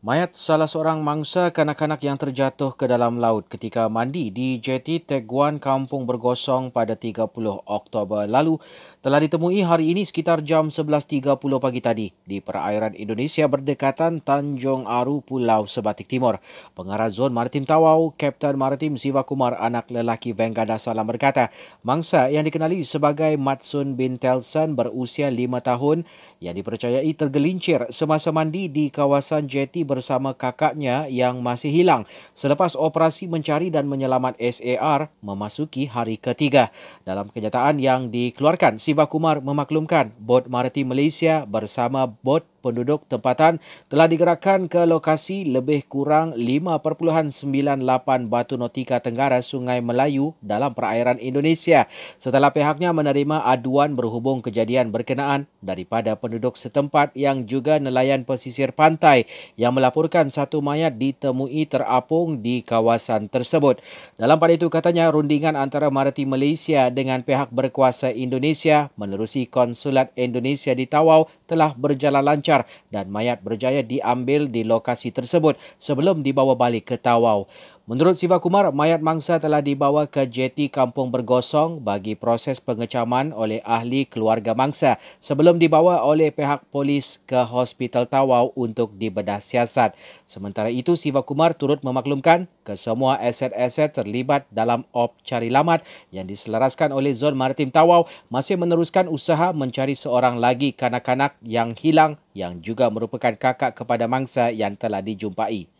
Mayat salah seorang mangsa kanak-kanak yang terjatuh ke dalam laut ketika mandi di jeti Teguan Kampung Bergosong pada 30 Oktober lalu telah ditemui hari ini sekitar jam 11.30 pagi tadi di perairan Indonesia berdekatan Tanjung Aru Pulau Sebatik Timur. Pengarah Zon Maritim Tawau, Kapten Maritim Siva Kumar anak lelaki Vengada Salam berkata, mangsa yang dikenali sebagai Matsun bin Telsan berusia 5 tahun yang dipercayai tergelincir semasa mandi di kawasan jeti bersama kakaknya yang masih hilang selepas operasi mencari dan menyelamat SAR memasuki hari ketiga. Dalam kenyataan yang dikeluarkan, Siva Kumar memaklumkan bot Maritim Malaysia bersama bot penduduk tempatan telah digerakkan ke lokasi lebih kurang 5.98 batu notika tenggara Sungai Melayu dalam perairan Indonesia setelah pihaknya menerima aduan berhubung kejadian berkenaan daripada penduduk setempat yang juga nelayan pesisir pantai yang melaporkan satu mayat ditemui terapung di kawasan tersebut. Dalam pada itu katanya rundingan antara Mariti Malaysia dengan pihak berkuasa Indonesia menerusi konsulat Indonesia di Tawau telah berjalan lancar dicecar dan mayat berjaya diambil di lokasi tersebut sebelum dibawa balik ke Tawau. Menurut Siva Kumar, mayat mangsa telah dibawa ke jeti kampung bergosong bagi proses pengecaman oleh ahli keluarga mangsa sebelum dibawa oleh pihak polis ke Hospital Tawau untuk dibedah siasat. Sementara itu, Siva Kumar turut memaklumkan kesemua aset-aset terlibat dalam op cari lamat yang diselaraskan oleh Zon Maritim Tawau masih meneruskan usaha mencari seorang lagi kanak-kanak yang hilang yang juga merupakan kakak kepada mangsa yang telah dijumpai.